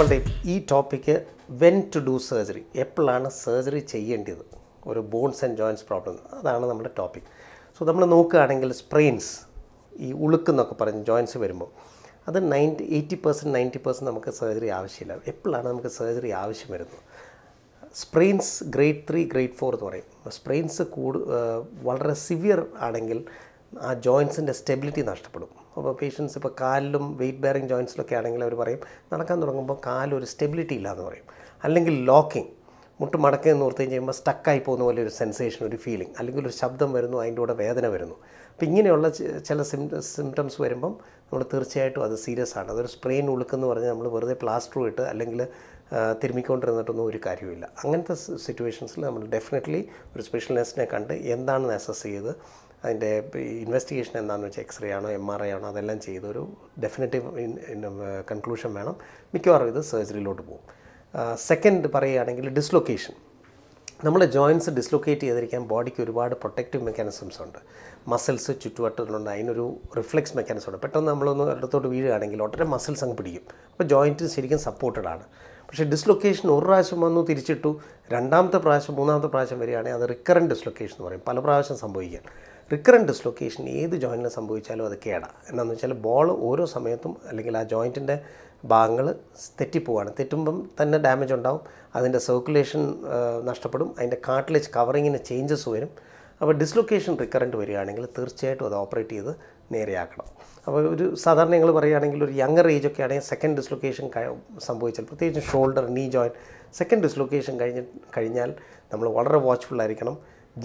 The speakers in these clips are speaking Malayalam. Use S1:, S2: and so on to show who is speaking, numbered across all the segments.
S1: നമ്മളുടെ ഈ topic when to do surgery എപ്പോഴാണ് സർജറി ചെയ്യേണ്ടത് ഒരു ബോൺസ് ആൻഡ് ജോയിൻസ് പ്രോബ്ലം അതാണ് നമ്മുടെ ടോപ്പിക് സോ നമ്മൾ നോക്കുകയാണെങ്കിൽ സ്പ്രെയിൻസ് ഈ ഉളുക്കെന്നൊക്കെ പറഞ്ഞ് ജോയിൻസ് വരുമ്പോൾ അത് ninety eighty percent ninety percent നമുക്ക് സർജറി ആവശ്യമില്ല എപ്പോഴാണ് നമുക്ക് സർജറി ആവശ്യം വരുന്നത് sprains grade three grade four എന്ന് പറയും സ്പ്രെയിൻസ് കൂടു വളരെ സിവിയർ ആണെങ്കിൽ ആ ജോയിൻസിൻ്റെ സ്റ്റെബിലിറ്റി നഷ്ടപ്പെടും പേഷ്യൻസ് ഇപ്പോൾ കാലിലും വെയിറ്റ് ബെയറിംഗ് ജോയിൻസിലൊക്കെ ആണെങ്കിൽ അവർ പറയും നടക്കാൻ തുടങ്ങുമ്പോൾ കാലൊരു സ്റ്റെബിലിറ്റി ഇല്ല എന്ന് പറയും അല്ലെങ്കിൽ ലോക്കിംഗ് മുട്ട് മടക്കി എന്ന് ചെയ്യുമ്പോൾ കഴിയുമ്പോൾ സ്റ്റക്കായി പോകുന്ന പോലെ ഒരു സെൻസേഷൻ ഒരു ഫീലിംഗ് അല്ലെങ്കിൽ ഒരു ശബ്ദം വരുന്നു അതിൻ്റെ കൂടെ വേദന വരുന്നു അപ്പോൾ ഇങ്ങനെയുള്ള ചില സിംറ്റംസ് വരുമ്പം നമ്മൾ തീർച്ചയായിട്ടും അത് സീരിയസ് ആണ് അതൊരു സ്പ്രെയിൻ ഉളുക്കെന്ന് പറഞ്ഞാൽ നമ്മൾ വെറുതെ പ്ലാസ്റ്റർ ഇട്ട് അല്ലെങ്കിൽ തിരുമ്മിക്കൊണ്ടിരുന്നിട്ടൊന്നും ഒരു കാര്യമില്ല അങ്ങനത്തെ സിറ്റുവേഷൻസിൽ നമ്മൾ ഡെഫിനറ്റ്ലി ഒരു സ്പെഷ്യലിസ്റ്റിനെ കണ്ട് എന്താണെന്ന് അസസ് ചെയ്ത് അതിൻ്റെ ഇൻവെസ്റ്റിഗേഷൻ എന്താണെന്ന് വെച്ചാൽ എക്സ്റേ ആണോ എം ആർ ഐ ആണോ അതെല്ലാം ചെയ്തൊരു ഡെഫിനറ്റീവ് കൺക്ലൂഷൻ വേണം മിക്കവാറും ഇത് സർജറിയിലോട്ട് പോകും സെക്കൻഡ് പറയുകയാണെങ്കിൽ ഡിസ്ലൊക്കേഷൻ നമ്മൾ ജോയിൻസ് ഡിസ്ലൊക്കേറ്റ് ചെയ്തിരിക്കാൻ ബോഡിക്ക് ഒരുപാട് പ്രൊട്ടക്റ്റീവ് മെക്കാനിസംസ് ഉണ്ട് മസിൽസ് ചുറ്റുവട്ടത്തിലുണ്ട് അതിനൊരു റിഫ്ലെക്സ് മെക്കാനിസം ഉണ്ട് പെട്ടെന്ന് നമ്മളൊന്ന് ഇടത്തോട്ട് വീഴുകയാണെങ്കിൽ ഒട്ടേറെ മസിൽസ് അങ്ങ് പിടിക്കും അപ്പോൾ ജോയിൻറ്റ് ശരിക്കും സപ്പോർട്ടഡ് ആണ് പക്ഷേ ഡിസ്ലൊക്കേഷൻ ഒരു പ്രാവശ്യം വന്നു തിരിച്ചിട്ടു രണ്ടാമത്തെ പ്രാവശ്യം മൂന്നാമത്തെ പ്രാവശ്യം വരികയാണെങ്കിൽ അത് റിക്കറൻറ്റ് ഡിസ്ലൊക്കേഷൻ എന്ന് പറയും പല പ്രാവശ്യം സംഭവിക്കാൻ റിക്കറൻറ്റ് ഡിസ്ലൊക്കേഷൻ ഏത് ജോയിൻറ്റിന് സംഭവിച്ചാലും അത് കേടാണ് എന്താണെന്ന് വെച്ചാൽ ബോൾ ഓരോ സമയത്തും അല്ലെങ്കിൽ ആ ജോയിൻറ്റിൻ്റെ ഭാഗങ്ങൾ തെറ്റിപ്പോവാണ് തെറ്റുമ്പം തന്നെ ഡാമേജ് ഉണ്ടാവും അതിൻ്റെ സർക്കുലേഷൻ നഷ്ടപ്പെടും അതിൻ്റെ കാർട്ടിലേജ് കവറിങ്ങിന് ചേഞ്ചസ് വരും അപ്പോൾ ഡിസ്ലൊക്കേഷൻ റിക്കറൻറ്റ് വരികയാണെങ്കിൽ തീർച്ചയായിട്ടും അത് ഓപ്പറേറ്റ് ചെയ്ത് നേരെയാക്കണം അപ്പോൾ ഒരു സാധാരണ ഞങ്ങൾ പറയുകയാണെങ്കിൽ ഒരു യങ്ങർ ഏജ് ഒക്കെ ആണെങ്കിൽ സെക്കൻഡ് ഡിസ്ലൊക്കേഷൻ സംഭവിച്ചാൽ പ്രത്യേകിച്ച് ഷോൾഡർ നീ ജോയിൻറ്റ് സെക്കൻഡ് ഡിസ്ലൊക്കേഷൻ കഴിഞ്ഞ് കഴിഞ്ഞാൽ നമ്മൾ വളരെ വാച്ച്ഫുൾ ആയിരിക്കണം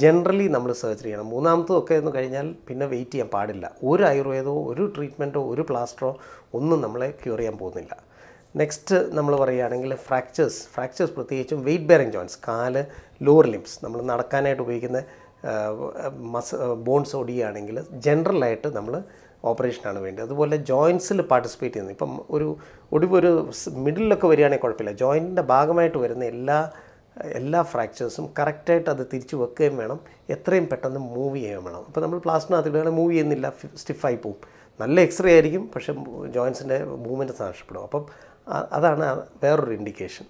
S1: ജനറലി നമ്മൾ സെർച്ച് ചെയ്യണം ഒക്കെ എന്ന് കഴിഞ്ഞാൽ പിന്നെ വെയിറ്റ് ചെയ്യാൻ പാടില്ല ഒരു ആയുർവേദമോ ഒരു ട്രീറ്റ്മെൻറ്റോ ഒരു പ്ലാസ്റ്ററോ ഒന്നും നമ്മളെ ക്യൂർ ചെയ്യാൻ പോകുന്നില്ല നെക്സ്റ്റ് നമ്മൾ പറയുകയാണെങ്കിൽ ഫ്രാക്ചേഴ്സ് ഫ്രാക്ചേഴ്സ് പ്രത്യേകിച്ചും വെയിറ്റ് ബെയറിങ് ജോയിൻസ് കാല് ലോവർ ലിംസ് നമ്മൾ നടക്കാനായിട്ട് ഉപയോഗിക്കുന്ന മസ് ബോൺസ് ഒടിയാണെങ്കിൽ ജനറലായിട്ട് നമ്മൾ ഓപ്പറേഷനാണ് വേണ്ടത് അതുപോലെ ജോയിൻസിൽ പാർട്ടിസിപ്പേറ്റ് ചെയ്യുന്നത് ഇപ്പം ഒരു ഒടിവ് ഒരു മിഡിലൊക്കെ വരികയാണെങ്കിൽ കുഴപ്പമില്ല ജോയിൻറ്റിൻ്റെ ഭാഗമായിട്ട് വരുന്ന എല്ലാ എല്ലാ ഫ്രാക്ചേഴ്സും കറക്റ്റായിട്ട് അത് തിരിച്ചു വെക്കുകയും വേണം എത്രയും പെട്ടെന്ന് മൂവ് ചെയ്യുകയും വേണം അപ്പോൾ നമ്മൾ പ്ലാസ്റ്റിനകത്ത് ഇടുകയാണ് മൂവ് ചെയ്യുന്നില്ല സ്റ്റിഫായി പോവും നല്ല എക്സ്റേ ആയിരിക്കും പക്ഷേ ജോയിൻസിൻ്റെ മൂവ്മെൻറ്റ് നഷ്ടപ്പെടും അപ്പം അതാണ് വേറൊരു ഇൻഡിക്കേഷൻ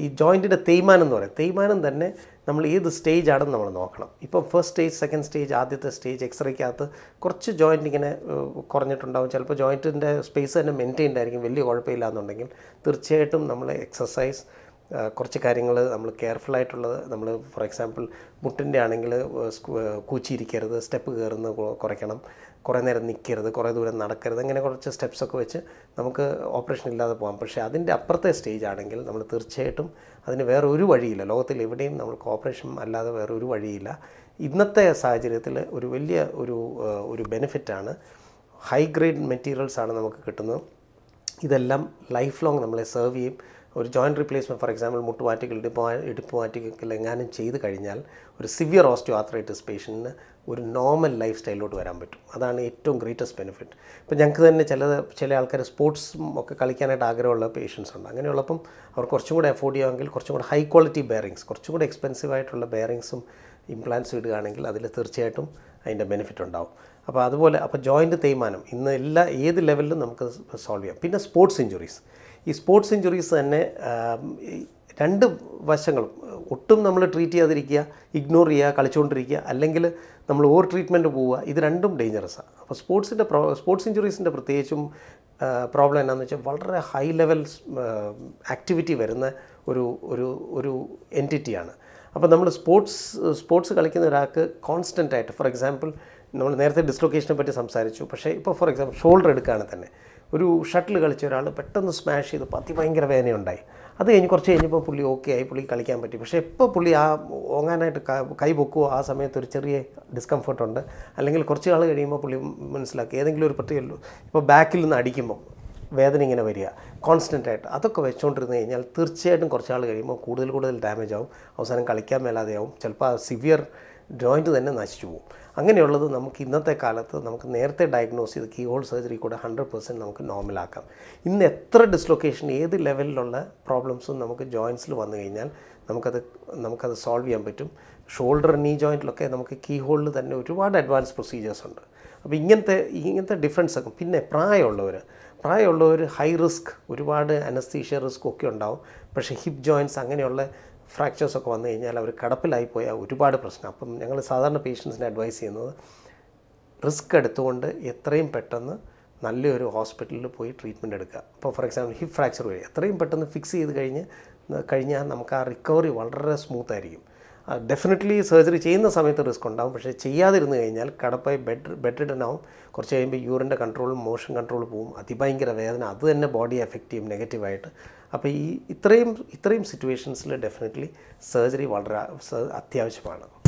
S1: ഈ ജോയിൻറ്റിൻ്റെ തേയ്മാനം എന്ന് പറയും തേയ്മാനം തന്നെ നമ്മൾ ഏത് സ്റ്റേജ് ആണെന്ന് നമ്മൾ നോക്കണം ഇപ്പം ഫസ്റ്റ് സ്റ്റേജ് സെക്കൻഡ് സ്റ്റേജ് ആദ്യത്തെ സ്റ്റേജ് എക്സ്റേക്കകത്ത് കുറച്ച് ജോയിൻ്റ് ഇങ്ങനെ കുറഞ്ഞിട്ടുണ്ടാവും ചിലപ്പോൾ ജോയിൻറ്റിൻ്റെ സ്പേസ് തന്നെ മെയിൻറ്റെയിൻഡ് ആയിരിക്കും വലിയ കുഴപ്പമില്ല എന്നുണ്ടെങ്കിൽ തീർച്ചയായിട്ടും നമ്മൾ എക്സസൈസ് കുറച്ച് കാര്യങ്ങൾ നമ്മൾ കെയർഫുൾ ആയിട്ടുള്ളത് നമ്മൾ ഫോർ എക്സാമ്പിൾ മുട്ടിൻ്റെ ആണെങ്കിൽ ഇരിക്കരുത് സ്റ്റെപ്പ് കയറുന്നത് കുറയ്ക്കണം കുറേ നേരം നിൽക്കരുത് കുറേ ദൂരം നടക്കരുത് അങ്ങനെ കുറച്ച് സ്റ്റെപ്സൊക്കെ വെച്ച് നമുക്ക് ഓപ്പറേഷൻ ഇല്ലാതെ പോകാം പക്ഷേ അതിൻ്റെ അപ്പുറത്തെ സ്റ്റേജ് ആണെങ്കിൽ നമ്മൾ തീർച്ചയായിട്ടും അതിന് വേറെ ഒരു വഴിയില്ല ലോകത്തിൽ എവിടെയും നമ്മൾക്ക് ഓപ്പറേഷൻ അല്ലാതെ വേറെ ഒരു വഴിയില്ല ഇന്നത്തെ സാഹചര്യത്തിൽ ഒരു വലിയ ഒരു ഒരു ബെനിഫിറ്റാണ് ഹൈ ഗ്രേഡ് മെറ്റീരിയൽസാണ് നമുക്ക് കിട്ടുന്നത് ഇതെല്ലാം ലൈഫ് ലോങ് നമ്മളെ സെർവ് ചെയ്യും ഒരു ജോയിൻറ്റ് റീപ്ലേസ്മെൻറ്റ് ഫോർ എക്സാമ്പിൾ മുട്ടുമാറ്റിക്കൽ ഇടുപ്പ് ഇടുപ്പുമാറ്റിക്കൽ എങ്ങാനും ചെയ്ത് കഴിഞ്ഞാൽ ഒരു സിവിയർ ഓസ്റ്റിയോ ആർത്രൈറ്റിസ് പേഷ്യൻറ്റിന് ഒരു നോർമൽ ലൈഫ് സ്റ്റൈലിലോട്ട് വരാൻ പറ്റും അതാണ് ഏറ്റവും ഗ്രേറ്റസ്റ്റ് ബെനിഫിറ്റ് ഇപ്പം ഞങ്ങൾക്ക് തന്നെ ചില ചില ആൾക്കാർ സ്പോർട്സ് ഒക്കെ കളിക്കാനായിട്ട് ആഗ്രഹമുള്ള പേഷ്യൻസ് ഉണ്ട് അങ്ങനെയുള്ളപ്പം അവർ കുറച്ചും കൂടെ എഫോർഡ് ചെയ്യുമെങ്കിൽ കുറച്ചും കൂടെ ഹൈ ക്വാളിറ്റി ബെയറിങ്സ് കുറച്ചും കൂടെ എക്സ്പെൻസീവ് ആയിട്ടുള്ള ബെയറിങ്സും ഇംപ്ലാൻസ് ഇടുകയാണെങ്കിൽ അതിൽ തീർച്ചയായിട്ടും അതിൻ്റെ ബെനിഫിറ്റ് ഉണ്ടാവും അപ്പോൾ അതുപോലെ അപ്പോൾ ജോയിൻറ്റ് തേയ്മാനം ഇന്ന് എല്ലാ ഏത് ലെവലിലും നമുക്ക് സോൾവ് ചെയ്യാം പിന്നെ സ്പോർട്സ് ഇഞ്ചുറീസ് ഈ സ്പോർട്സ് ഇഞ്ചുറീസ് തന്നെ രണ്ട് വശങ്ങളും ഒട്ടും നമ്മൾ ട്രീറ്റ് ചെയ്യാതിരിക്കുക ഇഗ്നോർ ചെയ്യുക കളിച്ചുകൊണ്ടിരിക്കുക അല്ലെങ്കിൽ നമ്മൾ ഓവർ ട്രീറ്റ്മെൻറ്റ് പോവുക ഇത് രണ്ടും ഡേഞ്ചറസാണ് അപ്പോൾ സ്പോർട്സിൻ്റെ പ്രോ സ്പോർട്സ് ഇഞ്ചുറീസിൻ്റെ പ്രത്യേകിച്ചും പ്രോബ്ലം എന്നാന്ന് വെച്ചാൽ വളരെ ഹൈ ലെവൽ ആക്ടിവിറ്റി വരുന്ന ഒരു ഒരു ഒരു എൻറ്റിറ്റിയാണ് അപ്പോൾ നമ്മൾ സ്പോർട്സ് സ്പോർട്സ് കളിക്കുന്ന ഒരാൾക്ക് കോൺസ്റ്റൻ്റ് ആയിട്ട് ഫോർ എക്സാമ്പിൾ നമ്മൾ നേരത്തെ ഡിസ്ലൊക്കേഷനെ പറ്റി സംസാരിച്ചു പക്ഷേ ഇപ്പോൾ ഫോർ എക്സാമ്പിൾ ഷോൾഡർ എടുക്കുകയാണ് തന്നെ ഒരു ഷട്ടിൽ കളിച്ച ഒരാൾ പെട്ടെന്ന് സ്മാഷ് ചെയ്ത് പത്തി ഭയങ്കര വേദനയുണ്ടായി അത് കഴിഞ്ഞ് കുറച്ച് കഴിഞ്ഞപ്പോൾ പുള്ളി ഓക്കെ ആയി പുള്ളി കളിക്കാൻ പറ്റി പക്ഷേ എപ്പോൾ പുള്ളി ആ ഓങ്ങാനായിട്ട് കൈ പൊക്കുമോ ആ സമയത്ത് ഒരു ചെറിയ ഡിസ്കംഫർട്ടുണ്ട് അല്ലെങ്കിൽ കുറച്ച് നാൾ കഴിയുമ്പോൾ പുള്ളി മനസ്സിലാക്കി ഏതെങ്കിലും ഒരു പറ്റിയല്ലോ ഇപ്പോൾ ബാക്കിൽ നിന്ന് അടിക്കുമ്പോൾ വേദന ഇങ്ങനെ വരിക കോൺസ്റ്റൻ്റ് ആയിട്ട് അതൊക്കെ വെച്ചുകൊണ്ടിരുന്ന് കഴിഞ്ഞാൽ തീർച്ചയായിട്ടും കുറച്ചാൾ കഴിയുമ്പോൾ കൂടുതൽ കൂടുതൽ ഡാമേജ് ആവും അവസാനം കളിക്കാൻ മേലാതെയാവും ചിലപ്പോൾ സിവിയർ ജോയിൻറ്റ് തന്നെ നശിച്ചു പോകും അങ്ങനെയുള്ളത് നമുക്ക് ഇന്നത്തെ കാലത്ത് നമുക്ക് നേരത്തെ ഡയഗ്നോസ് ചെയ്ത് കീ ഹോൾ സർജറി കൂടെ ഹൺഡ്രഡ് പെർസെൻറ്റ് നമുക്ക് നോർമലാക്കാം ഇന്ന് എത്ര ഡിസ്ലൊക്കേഷൻ ഏത് ലെവലിലുള്ള പ്രോബ്ലംസും നമുക്ക് ജോയിൻസിൽ വന്നു കഴിഞ്ഞാൽ നമുക്കത് നമുക്കത് സോൾവ് ചെയ്യാൻ പറ്റും ഷോൾഡർ നീ ജോയിൻറ്റിലൊക്കെ നമുക്ക് കീ ഹോളിൽ തന്നെ ഒരുപാട് അഡ്വാൻസ് പ്രൊസീജിയേഴ്സ് ഉണ്ട് അപ്പോൾ ഇങ്ങനത്തെ ഇങ്ങനത്തെ ഡിഫറൻസ് ഒക്കെ പിന്നെ പ്രായമുള്ളവർ പ്രായമുള്ളവർ ഹൈ റിസ്ക് ഒരുപാട് അനസ്തീഷ്യ റിസ്ക് ഒക്കെ ഉണ്ടാവും പക്ഷേ ഹിപ്പ് ജോയിൻസ് അങ്ങനെയുള്ള ഒക്കെ വന്നു കഴിഞ്ഞാൽ അവർ കടപ്പിലായി പോയാൽ ഒരുപാട് പ്രശ്നം അപ്പം ഞങ്ങൾ സാധാരണ പേഷ്യൻസിനെ അഡ്വൈസ് ചെയ്യുന്നത് റിസ്ക് എടുത്തുകൊണ്ട് എത്രയും പെട്ടെന്ന് നല്ലൊരു ഹോസ്പിറ്റലിൽ പോയി ട്രീറ്റ്മെൻറ്റ് എടുക്കുക അപ്പോൾ ഫോർ എക്സാമ്പിൾ ഹിപ്പ് ഫ്രാക്ചർ വഴി എത്രയും പെട്ടെന്ന് ഫിക്സ് ചെയ്ത് കഴിഞ്ഞ് കഴിഞ്ഞാൽ നമുക്ക് ആ റിക്കവറി വളരെ സ്മൂത്തായിരിക്കും ഡെഫിനറ്റ്ലി സർജറി ചെയ്യുന്ന സമയത്ത് റിസ്ക് ഉണ്ടാകും പക്ഷേ ചെയ്യാതിരുന്നു കഴിഞ്ഞാൽ കടപ്പായി ബെഡ് ബെഡ് റിഡൻ ആവും കുറച്ച് കഴിയുമ്പോൾ യൂറിൻ്റെ കൺട്രോൾ മോഷൻ കൺട്രോൾ പോവും അതിഭയങ്കര വേദന അത് തന്നെ ബോഡി എഫക്റ്റ് ചെയ്യും നെഗറ്റീവായിട്ട് അപ്പോൾ ഈ ഇത്രയും ഇത്രയും സിറ്റുവേഷൻസിൽ ഡെഫിനറ്റ്ലി സർജറി വളരെ അത്യാവശ്യമാണ്